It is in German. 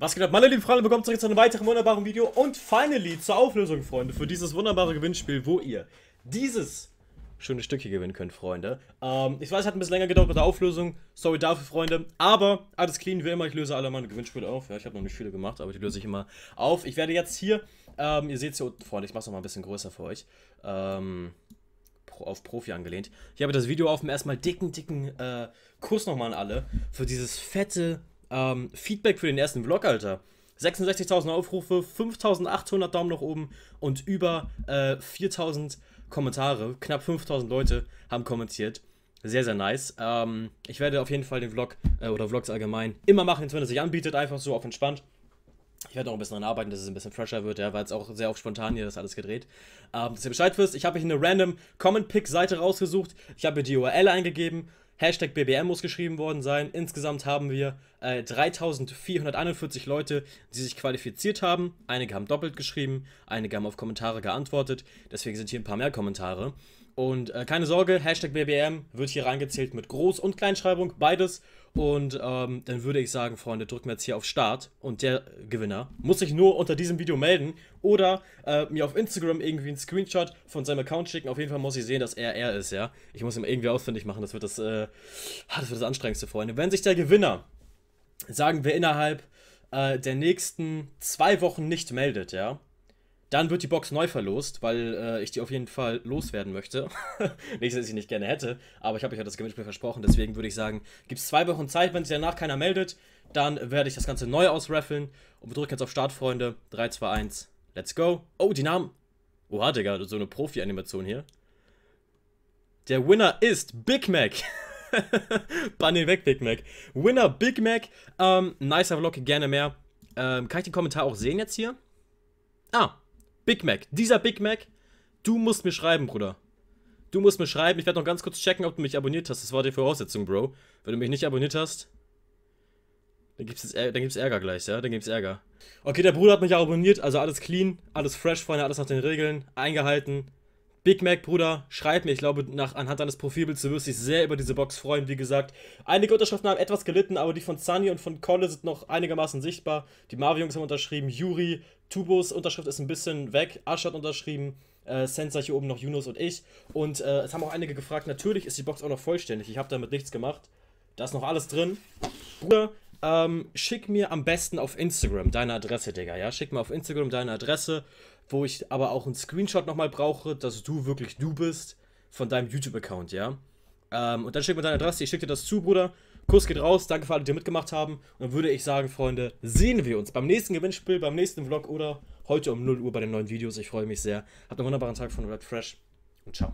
Was geht ab, meine lieben Freunde, willkommen zurück zu einem weiteren wunderbaren Video und finally zur Auflösung, Freunde, für dieses wunderbare Gewinnspiel, wo ihr dieses schöne Stück hier gewinnen könnt, Freunde. Ähm, ich weiß, es hat ein bisschen länger gedauert mit der Auflösung, sorry dafür, Freunde, aber alles clean, wie immer, ich löse alle meine Gewinnspiele auf. Ja, ich habe noch nicht viele gemacht, aber die löse ich immer auf. Ich werde jetzt hier, ähm, ihr seht es hier unten, Freunde, ich mache es nochmal ein bisschen größer für euch, ähm, auf Profi angelehnt. Ich habe das Video auf dem erstmal dicken, dicken äh, Kuss nochmal an alle für dieses fette ähm, Feedback für den ersten Vlog, Alter. 66.000 Aufrufe, 5.800 Daumen nach oben und über äh, 4.000 Kommentare. Knapp 5.000 Leute haben kommentiert. Sehr, sehr nice. Ähm, ich werde auf jeden Fall den Vlog äh, oder Vlogs allgemein immer machen, wenn es sich anbietet, einfach so auf entspannt. Ich werde auch ein bisschen daran arbeiten, dass es ein bisschen fresher wird, ja, weil es auch sehr auf spontan hier das alles gedreht. Ähm, dass ihr Bescheid wisst, ich habe hier eine random Comment-Pick-Seite rausgesucht. Ich habe hier die URL eingegeben. Hashtag BBM muss geschrieben worden sein. Insgesamt haben wir äh, 3441 Leute, die sich qualifiziert haben. Einige haben doppelt geschrieben, einige haben auf Kommentare geantwortet. Deswegen sind hier ein paar mehr Kommentare. Und äh, keine Sorge, Hashtag BBM wird hier reingezählt mit Groß- und Kleinschreibung, beides. Und ähm, dann würde ich sagen, Freunde, drücken wir jetzt hier auf Start. Und der Gewinner muss sich nur unter diesem Video melden oder äh, mir auf Instagram irgendwie einen Screenshot von seinem Account schicken. Auf jeden Fall muss ich sehen, dass er er ist, ja. Ich muss ihn irgendwie ausfindig machen. Das wird das, äh, ah, das, wird das Anstrengendste, Freunde. Wenn sich der Gewinner, sagen wir innerhalb äh, der nächsten zwei Wochen nicht meldet, ja, dann wird die Box neu verlost, weil äh, ich die auf jeden Fall loswerden möchte. nicht, dass ich nicht gerne hätte, aber ich habe euch ja das Gewinnspiel versprochen. Deswegen würde ich sagen, gibt es zwei Wochen Zeit, wenn sich danach keiner meldet. Dann werde ich das Ganze neu ausraffeln. Und wir drücken jetzt auf Start, Freunde. 3, 2, 1, let's go. Oh, die Namen. Oha, Digga, so eine Profi-Animation hier. Der Winner ist Big Mac. Bann ihn weg, Big Mac. Winner Big Mac. Ähm, nicer Vlog, gerne mehr. Ähm, kann ich den Kommentar auch sehen jetzt hier? Ah, Big Mac. Dieser Big Mac, du musst mir schreiben, Bruder. Du musst mir schreiben. Ich werde noch ganz kurz checken, ob du mich abonniert hast. Das war die Voraussetzung, Bro. Wenn du mich nicht abonniert hast, dann gibt's, das, dann gibt's Ärger gleich, ja? Dann gibt's Ärger. Okay, der Bruder hat mich ja abonniert, also alles clean, alles fresh, Freunde, alles nach den Regeln, eingehalten. Big Mac, Bruder, schreib mir. Ich glaube, nach, anhand deines Profilbilds, du wirst dich sehr über diese Box freuen. Wie gesagt, einige Unterschriften haben etwas gelitten, aber die von Sunny und von Colle sind noch einigermaßen sichtbar. Die Mario-Jungs haben unterschrieben, Yuri, Tubos Unterschrift ist ein bisschen weg, Asch hat unterschrieben, äh, Sensor hier oben noch, Yunus und ich. Und äh, es haben auch einige gefragt, natürlich ist die Box auch noch vollständig. Ich habe damit nichts gemacht. Da ist noch alles drin. Bruder, ähm, schick mir am besten auf Instagram deine Adresse, Digga. Ja, schick mir auf Instagram deine Adresse, wo ich aber auch einen Screenshot nochmal brauche, dass du wirklich du bist von deinem YouTube-Account, ja. Ähm, und dann schick mir deine Adresse, ich schick dir das zu, Bruder. Kuss geht raus, danke für alle, die mitgemacht haben. Und dann würde ich sagen, Freunde, sehen wir uns beim nächsten Gewinnspiel, beim nächsten Vlog oder heute um 0 Uhr bei den neuen Videos. Ich freue mich sehr. Habt einen wunderbaren Tag von Red Fresh und ciao.